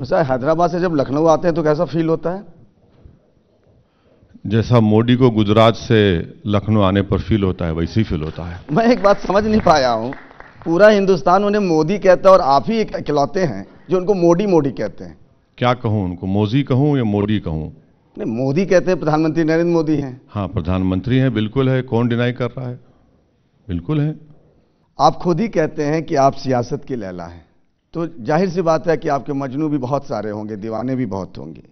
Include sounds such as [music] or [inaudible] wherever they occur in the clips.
वैसा हैदराबाद से जब लखनऊ आते हैं तो कैसा फील होता है जैसा मोदी को गुजरात से लखनऊ आने पर फील होता है वैसे ही फील होता है मैं एक बात समझ नहीं पाया हूँ पूरा हिंदुस्तान उन्हें मोदी कहता है और आप ही इकलौते हैं जो उनको मोदी मोदी कहते हैं क्या कहूँ उनको मोजी कहूँ या मोदी कहूँ नहीं मोदी कहते हैं प्रधानमंत्री नरेंद्र मोदी हैं हाँ प्रधानमंत्री हैं बिल्कुल है कौन डिनाई कर रहा है बिल्कुल है आप खुद ही कहते हैं कि आप सियासत की लैला हैं तो जाहिर सी बात है कि आपके मजनू भी बहुत सारे होंगे दीवाने भी बहुत होंगे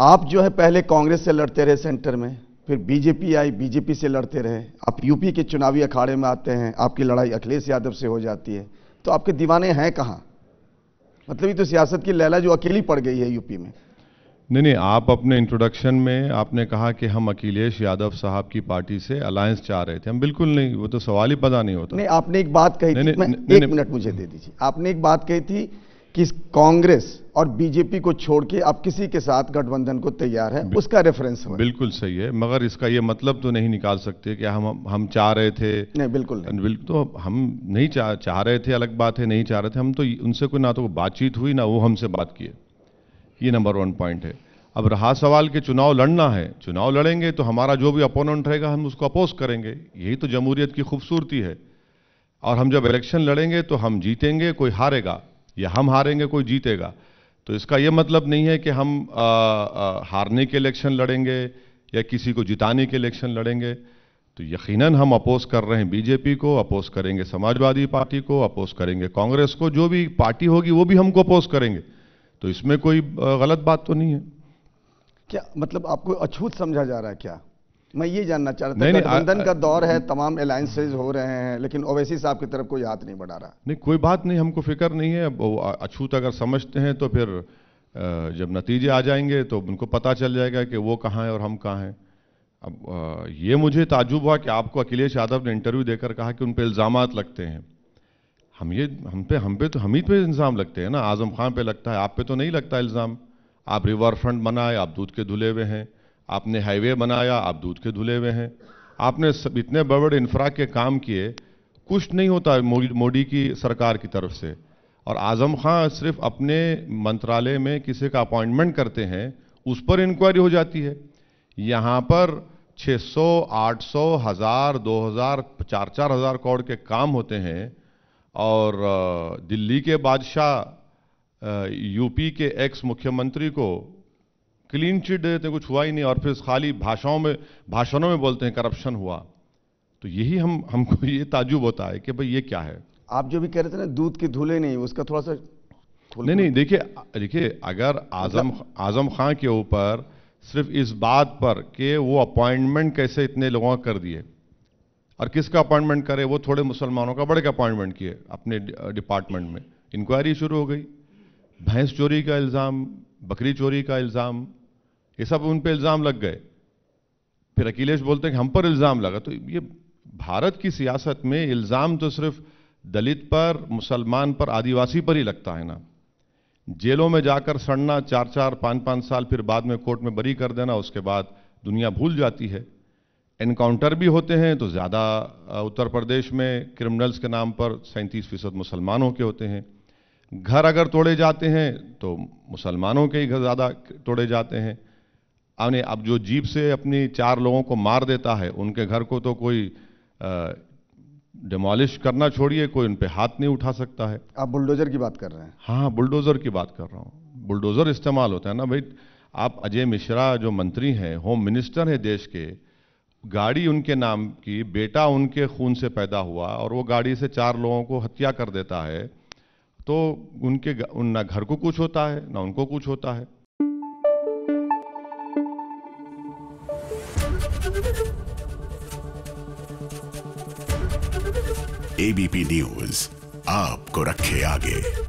आप जो है पहले कांग्रेस से लड़ते रहे सेंटर में फिर बीजेपी आई बीजेपी से लड़ते रहे आप यूपी के चुनावी अखाड़े में आते हैं आपकी लड़ाई अखिलेश यादव से हो जाती है तो आपके दीवाने हैं कहाँ मतलब ये तो सियासत की लैला जो अकेली पड़ गई है यूपी में नहीं नहीं आप अपने इंट्रोडक्शन में आपने कहा कि हम अखिलेश यादव साहब की पार्टी से अलायंस चाह रहे थे हम बिल्कुल नहीं वो तो सवाल ही पता नहीं होता नहीं आपने एक बात कही नहीं, थी नहीं, नहीं, एक मिनट मुझे दे दीजिए आपने एक बात कही थी कि कांग्रेस और बीजेपी को छोड़ के आप किसी के साथ गठबंधन को तैयार है उसका रेफरेंस बिल्कुल सही है मगर इसका ये मतलब तो नहीं निकाल सकते कि हम हम चाह रहे थे नहीं बिल्कुल नहीं। बिल्कुल तो हम नहीं चाह चाह रहे थे अलग बात है नहीं चाह रहे थे हम तो उनसे कोई ना तो बातचीत हुई ना वो हमसे बात किए ये नंबर वन पॉइंट है अब रहा सवाल के चुनाव लड़ना है चुनाव लड़ेंगे तो हमारा जो भी अपोनेंट रहेगा हम उसको अपोज करेंगे यही तो जमहूरियत की खूबसूरती है और हम जब इलेक्शन लड़ेंगे तो हम जीतेंगे कोई हारेगा या हम हारेंगे कोई जीतेगा तो इसका यह मतलब नहीं है कि हम आ, आ, हारने के इलेक्शन लड़ेंगे या किसी को जिताने के इलेक्शन लड़ेंगे तो यकीनन हम अपोज कर रहे हैं बीजेपी को अपोज करेंगे समाजवादी पार्टी को अपोज करेंगे कांग्रेस को जो भी पार्टी होगी वो भी हमको अपोज करेंगे तो इसमें कोई गलत बात तो नहीं है क्या मतलब आपको अछूत समझा जा रहा है क्या मैं ये जानना चाह रहा था गठबंधन का दौर है तमाम अलायंसेज हो रहे हैं लेकिन ओवैसी साहब की तरफ कोई हाथ नहीं बढ़ा रहा नहीं कोई बात नहीं हमको फिक्र नहीं है अछूत अगर समझते हैं तो फिर जब नतीजे आ जाएंगे तो उनको पता चल जाएगा कि वो कहाँ है और हम कहाँ हैं अब ये मुझे ताजुब हुआ कि आपको अखिलेश यादव ने इंटरव्यू देकर कहा कि उन पर इल्ज़ाम लगते हैं हम ये हम पे हम पे तो हम ही पे इल्ज़ाम लगते हैं ना आज़म खान पे लगता है आप पे तो नहीं लगता इल्ज़ाम आप रिवर फ्रंट बनाए आप दूध के धुले हुए हैं आपने हाईवे बनाया आप दूध के धुले हुए हैं आपने सब इतने बड़े बड़े इंफ्रा के काम किए कुछ नहीं होता मोदी की सरकार की तरफ से और आज़म खां सिर्फ अपने मंत्रालय में किसी का अपॉइंटमेंट करते हैं उस पर इंक्वायरी हो जाती है यहाँ पर 600, 800, हज़ार दो हज़ार चार चार हज़ार करोड़ के काम होते हैं और दिल्ली के बादशाह यूपी के एक्स मुख्यमंत्री को क्लीन चिट देते कुछ हुआ ही नहीं और फिर खाली भाषाओं में भाषणों में बोलते हैं करप्शन हुआ तो यही हम हमको [laughs] ये ताजुब होता है कि भाई ये क्या है आप जो भी कह रहे थे ना दूध के धूले नहीं उसका थोड़ा सा नहीं नहीं देखिए देखिए अगर आजम मतलब आजम खां के ऊपर सिर्फ इस बात पर कि वो अपॉइंटमेंट कैसे इतने लोगों कर दिए और किसका अपॉइंटमेंट करे वो थोड़े मुसलमानों का बड़े का अपॉइंटमेंट किए अपने डिपार्टमेंट में इंक्वायरी शुरू हो गई भैंस चोरी का इल्ज़ाम बकरी चोरी का इल्ज़ाम ये सब उन पर इल्ज़ाम लग गए फिर अखिलेश बोलते हैं कि हम पर इल्ज़ाम लगा तो ये भारत की सियासत में इल्ज़ाम तो सिर्फ दलित पर मुसलमान पर आदिवासी पर ही लगता है ना जेलों में जाकर सड़ना चार चार पाँच पाँच साल फिर बाद में कोर्ट में बरी कर देना उसके बाद दुनिया भूल जाती है इनकाउंटर भी होते हैं तो ज़्यादा उत्तर प्रदेश में क्रिमिनल्स के नाम पर सैंतीस फीसद मुसलमानों के होते हैं घर अगर तोड़े जाते हैं तो मुसलमानों के ही घर ज़्यादा तोड़े जाते हैं आने अब जो जीप से अपनी चार लोगों को मार देता है उनके घर को तो कोई डिमोलिश करना छोड़िए कोई उन पर हाथ नहीं उठा सकता है आप बुलडोज़र की बात कर रहे हैं हाँ बुलडोज़र की बात कर रहा हूँ बुलडोज़र इस्तेमाल होता है ना भाई आप अजय मिश्रा जो मंत्री हैं होम मिनिस्टर हैं देश के गाड़ी उनके नाम की बेटा उनके खून से पैदा हुआ और वो गाड़ी से चार लोगों को हत्या कर देता है तो उनके ना घर को कुछ होता है ना उनको कुछ होता है एबीपी न्यूज आपको रखे आगे